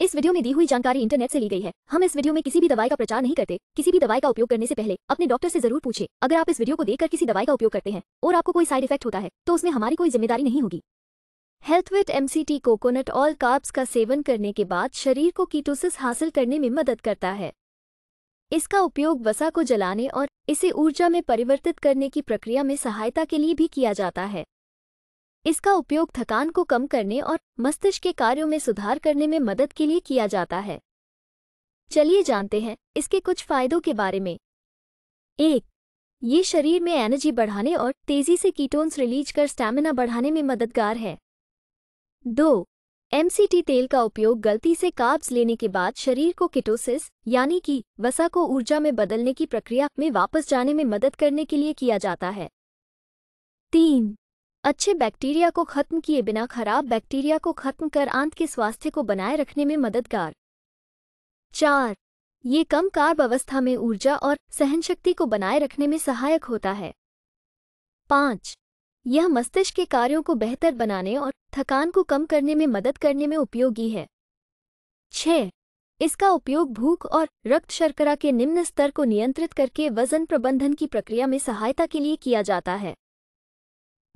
इस वीडियो में दी हुई जानकारी इंटरनेट से ली गई है हम इस वीडियो में किसी भी दवाई का प्रचार नहीं करते किसी भी दवाई का उपयोग करने से पहले अपने डॉक्टर से जरूर पूछे अगर आप इस वीडियो को देखकर किसी दवाई का उपयोग करते हैं और आपको कोई साइड इफेक्ट होता है तो उसमें हमारी कोई जिम्मेदारी नहीं होगी Health Vit MCT coconut oil काब्स का सेवन करने के बाद शरीर को कीटोसिस हासिल करने में मदद करता है इसका उपयोग वसा को जलाने और इसे ऊर्जा में परिवर्तित करने की प्रक्रिया में सहायता के लिए भी किया जाता है इसका उपयोग थकान को कम करने और मस्तिष्क के कार्यों में सुधार करने में मदद के लिए किया जाता है चलिए जानते हैं इसके कुछ फायदों के बारे में एक ये शरीर में एनर्जी बढ़ाने और तेजी से कीटोन्स रिलीज कर स्टैमिना बढ़ाने में मददगार है दो एमसीटी तेल का उपयोग गलती से काब्स लेने के बाद शरीर को किटोसिस यानी कि वसा को ऊर्जा में बदलने की प्रक्रिया में वापस जाने में मदद करने के लिए किया जाता है तीन अच्छे बैक्टीरिया को खत्म किए बिना खराब बैक्टीरिया को खत्म कर आंत के स्वास्थ्य को बनाए रखने में मददगार चार ये कम कार्ब अवस्था में ऊर्जा और सहनशक्ति को बनाए रखने में सहायक होता है पाँच यह मस्तिष्क के कार्यों को बेहतर बनाने और थकान को कम करने में मदद करने में उपयोगी है छ इसका उपयोग भूख और रक्त शर्करा के निम्न स्तर को नियंत्रित करके वजन प्रबंधन की प्रक्रिया में सहायता के लिए किया जाता है